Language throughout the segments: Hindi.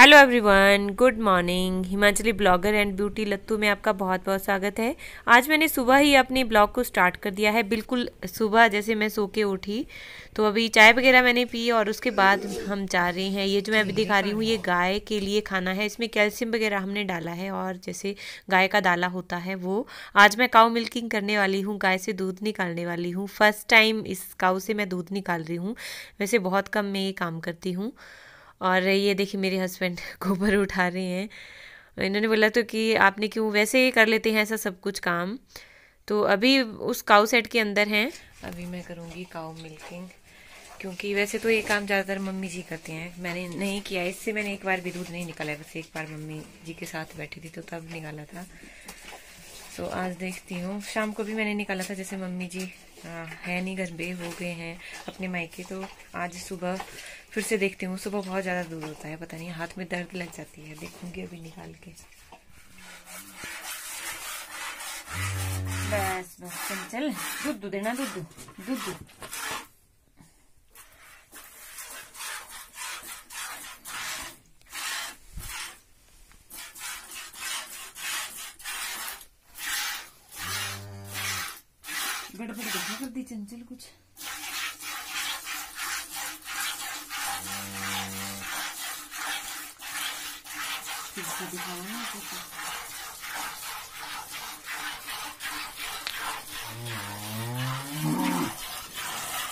Hello everyone good morning Himachali blogger and beauty लत्तू में आपका बहुत बहुत स्वागत है आज मैंने सुबह ही अपने ब्लॉग को स्टार्ट कर दिया है बिल्कुल सुबह जैसे मैं सो के उठी तो अभी चाय वगैरह मैंने पी और उसके बाद हम जा रहे हैं ये जो मैं अभी दिखा रही हूँ ये गाय के लिए खाना है इसमें कैल्शियम वगैरह हमने डाला है और जैसे गाय का डाला होता है वो आज मैं काऊ मिल्किंग करने वाली हूँ गाय से दूध निकालने वाली हूँ फर्स्ट टाइम इस काऊ से मैं दूध निकाल रही हूँ वैसे बहुत कम मैं ये काम करती हूँ और ये देखिए मेरे हस्बैंड गोबर उठा रहे हैं इन्होंने बोला तो कि आपने क्यों वैसे ही कर लेते हैं ऐसा सब कुछ काम तो अभी उस काउ सेट के अंदर हैं अभी मैं करूँगी काउ मिल्किंग क्योंकि वैसे तो ये काम ज़्यादातर मम्मी जी करती हैं मैंने नहीं किया इससे मैंने एक बार भी दूध नहीं निकाला वैसे एक बार मम्मी जी के साथ बैठी थी तो तब निकाला था तो आज देखती हूँ शाम को भी मैंने निकाला था जैसे मम्मी जी आ, है नहीं घर बे हो गए हैं अपने मायके तो आज सुबह फिर से देखती हूँ सुबह बहुत ज़्यादा दूर होता है पता नहीं हाथ में दर्द लग जाती है देखूंगी अभी निकाल के बस बस चल दूध दूध देना दूध दूध दूध गड़बड़ कर दी चंचल कुछ ना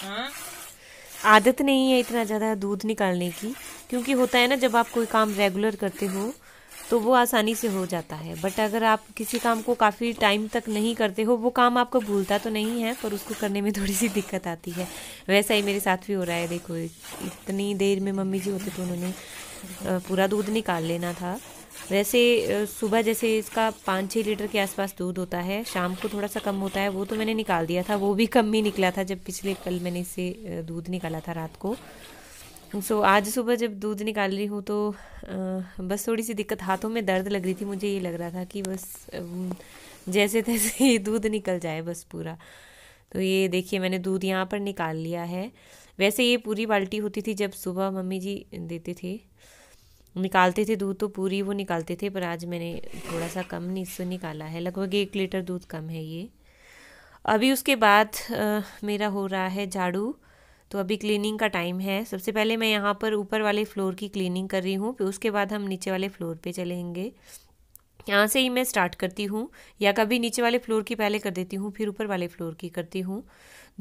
हाँ। आदत नहीं है इतना ज़्यादा दूध निकालने की क्योंकि होता है ना जब आप कोई काम रेगुलर करते हो तो वो आसानी से हो जाता है बट अगर आप किसी काम को काफ़ी टाइम तक नहीं करते हो वो काम आपको भूलता तो नहीं है पर उसको करने में थोड़ी सी दिक्कत आती है वैसा ही मेरे साथ भी हो रहा है देखो इतनी देर में मम्मी जी होते तो उन्होंने पूरा दूध निकाल लेना था वैसे सुबह जैसे इसका पाँच छः लीटर के आसपास दूध होता है शाम को थोड़ा सा कम होता है वो तो मैंने निकाल दिया था वो भी कम ही निकला था जब पिछले कल मैंने इसे दूध निकाला था रात को सो so, आज सुबह जब दूध निकाल रही हूँ तो बस थोड़ी सी दिक्कत हाथों में दर्द लग रही थी मुझे ये लग रहा था कि बस जैसे तैसे ये दूध निकल जाए बस पूरा तो ये देखिए मैंने दूध यहाँ पर निकाल लिया है वैसे ये पूरी बाल्टी होती थी जब सुबह मम्मी जी देते थे निकालते थे दूध तो पूरी वो निकालते थे पर आज मैंने थोड़ा सा कम इससे निकाला है लगभग एक लीटर दूध कम है ये अभी उसके बाद आ, मेरा हो रहा है झाड़ू तो अभी क्लीनिंग का टाइम है सबसे पहले मैं यहाँ पर ऊपर वाले फ्लोर की क्लीनिंग कर रही हूँ फिर उसके बाद हम नीचे वाले फ्लोर पर चलेंगे यहाँ से ही मैं स्टार्ट करती हूँ या कभी नीचे वाले फ्लोर की पहले कर देती हूँ फिर ऊपर वाले फ्लोर की करती हूँ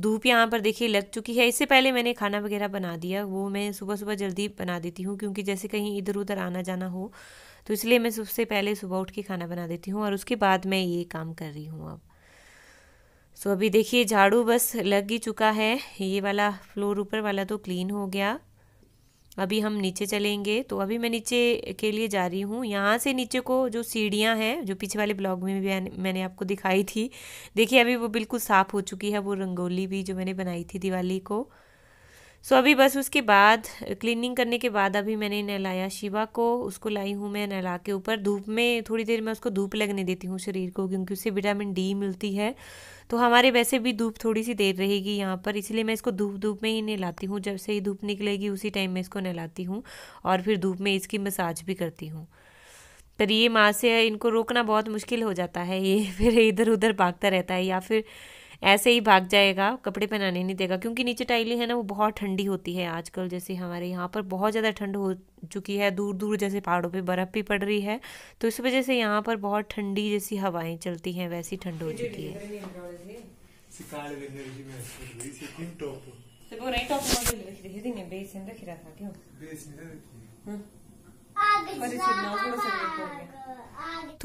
धूप यहाँ पर देखिए लग चुकी है इससे पहले मैंने खाना वगैरह बना दिया वो मैं सुबह सुबह जल्दी बना देती हूँ क्योंकि जैसे कहीं इधर उधर आना जाना हो तो इसलिए मैं सबसे पहले सुबह उठ के खाना बना देती हूँ और उसके बाद मैं ये काम कर रही हूँ अब सो अभी देखिए झाड़ू बस लग ही चुका है ये वाला फ्लोर ऊपर वाला तो क्लीन हो गया अभी हम नीचे चलेंगे तो अभी मैं नीचे के लिए जा रही हूँ यहाँ से नीचे को जो सीढ़ियाँ हैं जो पीछे वाले ब्लॉग में भी मैंने आपको दिखाई थी देखिए अभी वो बिल्कुल साफ़ हो चुकी है वो रंगोली भी जो मैंने बनाई थी दिवाली को सो अभी बस उसके बाद क्लीनिंग करने के बाद अभी मैंने नहलाया शिवा को उसको लाई हूँ मैं नहला के ऊपर धूप में थोड़ी देर मैं उसको धूप लगने देती हूँ शरीर को क्योंकि उससे विटामिन डी मिलती है तो हमारे वैसे भी धूप थोड़ी सी देर रहेगी यहाँ पर इसलिए मैं इसको धूप धूप में ही नहलाती हूँ जब से ही धूप निकलेगी उसी टाइम में इसको नहलाती हूँ और फिर धूप में इसकी मसाज भी करती हूँ पर ये माँ से इनको रोकना बहुत मुश्किल हो जाता है ये फिर इधर उधर भागता रहता है या फिर ऐसे ही भाग जाएगा कपड़े पहनाने नहीं देगा क्योंकि नीचे टाइलें हैं ना वो बहुत ठंडी होती है आजकल जैसे हमारे यहाँ पर बहुत ज़्यादा ठंड हो चुकी है दूर दूर जैसे पहाड़ों पे बर्फ़ भी पड़ रही है तो इस वजह से यहाँ पर बहुत ठंडी जैसी हवाएं चलती हैं वैसी ठंड हो चुकी है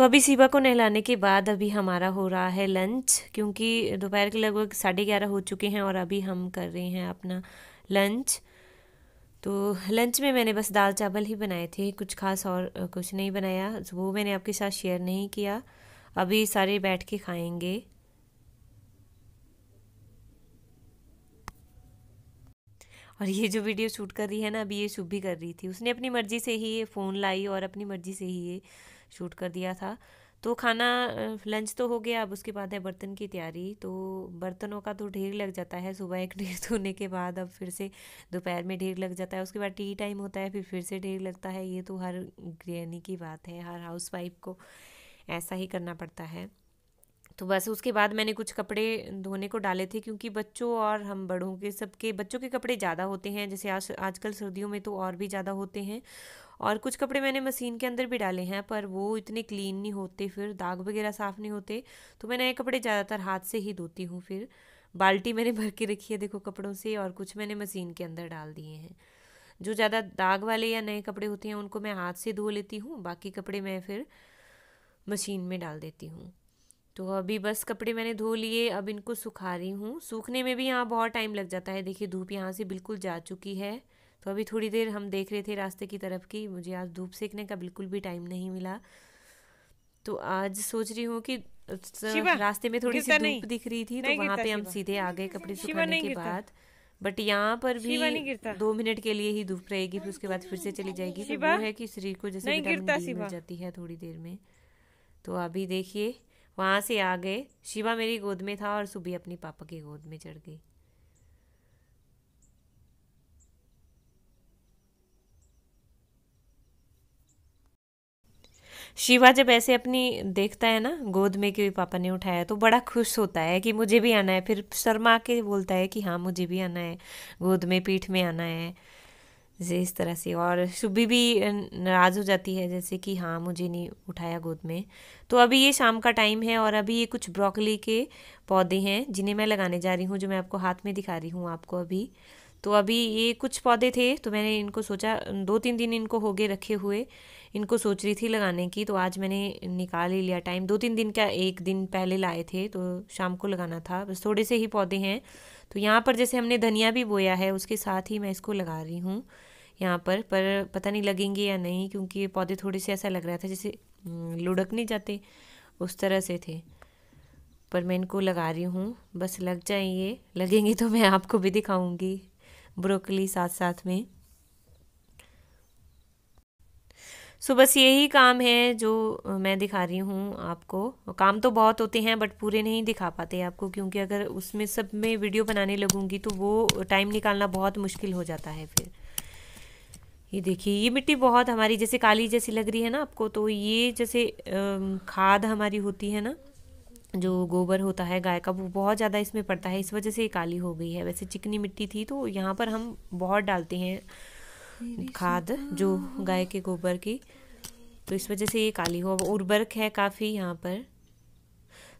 तो अभी सीबा को नहलाने के बाद अभी हमारा हो रहा है लंच क्योंकि दोपहर के लगभग साढ़े ग्यारह हो चुके हैं और अभी हम कर रहे हैं अपना लंच तो लंच में मैंने बस दाल चावल ही बनाए थे कुछ खास और कुछ नहीं बनाया वो मैंने आपके साथ शेयर नहीं किया अभी सारे बैठ के खाएंगे और ये जो वीडियो शूट कर रही है ना अभी ये शुभ भी कर रही थी उसने अपनी मर्ज़ी से ही ये फ़ोन लाई और अपनी मर्ज़ी से ही ये शूट कर दिया था तो खाना लंच तो हो गया अब उसके बाद है बर्तन की तैयारी तो बर्तनों का तो ढेर लग जाता है सुबह एक ढेर धोने के बाद अब फिर से दोपहर में ढेर लग जाता है उसके बाद टी टाइम होता है फिर फिर से ढेर लगता है ये तो हर गृहिणी की बात है हर हाउस वाइफ को ऐसा ही करना पड़ता है तो बस उसके बाद मैंने कुछ कपड़े धोने को डाले थे क्योंकि बच्चों और हम बड़ों के सबके बच्चों के कपड़े ज़्यादा होते हैं जैसे आज आजकल सर्दियों में तो और भी ज़्यादा होते हैं और कुछ कपड़े मैंने मशीन के अंदर भी डाले हैं पर वो इतने क्लीन नहीं होते फिर दाग वगैरह साफ़ नहीं होते तो मैं नए कपड़े ज़्यादातर हाथ से ही धोती हूँ फिर बाल्टी मैंने भर के रखी है देखो कपड़ों से और कुछ मैंने मशीन के अंदर डाल दिए हैं जो ज़्यादा दाग वाले या नए कपड़े होते हैं उनको मैं हाथ से धो लेती हूँ बाकी कपड़े मैं फिर मशीन में डाल देती हूँ तो अभी बस कपड़े मैंने धो लिए अब इनको सुखा रही हूँ सूखने में भी यहाँ बहुत टाइम लग जाता है देखिए धूप यहाँ से बिल्कुल जा चुकी है तो अभी थोड़ी देर हम देख रहे थे रास्ते की तरफ की मुझे आज धूप सेकने का बिल्कुल भी टाइम नहीं मिला तो आज सोच रही हूँ कि रास्ते में थोड़ी सी धूप दिख रही थी तो वहाँ पे हम सीधे आ गए कपड़े सुखाने के बाद बट यहाँ पर भी दो मिनट के लिए ही धूप रहेगी फिर उसके बाद फिर से चली जाएगी तो वो है कि शरीर को जैसे विटामिन जाती है थोड़ी देर में तो अभी देखिए वहाँ से आ गए शिवा मेरी गोद में था और सुबह अपने पापा की गोद में चढ़ गई शिवा जब ऐसे अपनी देखता है ना गोद में कि पापा ने उठाया तो बड़ा खुश होता है कि मुझे भी आना है फिर शर्मा के बोलता है कि हाँ मुझे भी आना है गोद में पीठ में आना है जैसे इस तरह से और शुभी भी नाराज़ हो जाती है जैसे कि हाँ मुझे नहीं उठाया गोद में तो अभी ये शाम का टाइम है और अभी ये कुछ ब्रोकली के पौधे हैं जिन्हें मैं लगाने जा रही हूँ जो मैं आपको हाथ में दिखा रही हूँ आपको अभी तो अभी ये कुछ पौधे थे तो मैंने इनको सोचा दो तीन दिन इनको हो गए रखे हुए इनको सोच रही थी लगाने की तो आज मैंने निकाल ही लिया टाइम दो तीन दिन का एक दिन पहले लाए थे तो शाम को लगाना था बस थोड़े से ही पौधे हैं तो यहाँ पर जैसे हमने धनिया भी बोया है उसके साथ ही मैं इसको लगा रही हूँ यहाँ पर पर पता नहीं लगेंगे या नहीं क्योंकि ये पौधे थोड़े से ऐसा लग रहा था जैसे लुढ़क नहीं जाते उस तरह से थे पर मैं इनको लगा रही हूँ बस लग जाएंगे लगेंगे तो मैं आपको भी दिखाऊंगी ब्रोकली साथ साथ में सो बस यही काम है जो मैं दिखा रही हूँ आपको काम तो बहुत होते हैं बट पूरे नहीं दिखा पाते आपको क्योंकि अगर उसमें सब में वीडियो बनाने लगूँगी तो वो टाइम निकालना बहुत मुश्किल हो जाता है फिर ये देखिए ये मिट्टी बहुत हमारी जैसे काली जैसी लग रही है ना आपको तो ये जैसे खाद हमारी होती है ना जो गोबर होता है गाय का वो बहुत ज़्यादा इसमें पड़ता है इस वजह से ये काली हो गई है वैसे चिकनी मिट्टी थी तो यहाँ पर हम बहुत डालते हैं खाद तो जो गाय के गोबर की तो इस वजह से ये काली हो उर्वरक है काफ़ी यहाँ पर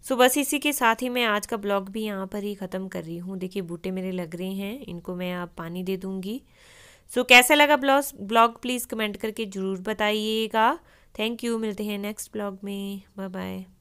सो बस इसी के साथ ही मैं आज का ब्लॉग भी यहाँ पर ही ख़त्म कर रही हूँ देखिए बूटे मेरे लग रहे हैं इनको मैं आप पानी दे दूँगी सो so, कैसा लगा ब्लॉग ब्लॉग प्लीज़ कमेंट करके ज़रूर बताइएगा थैंक यू मिलते हैं नेक्स्ट ब्लॉग में बाय बाय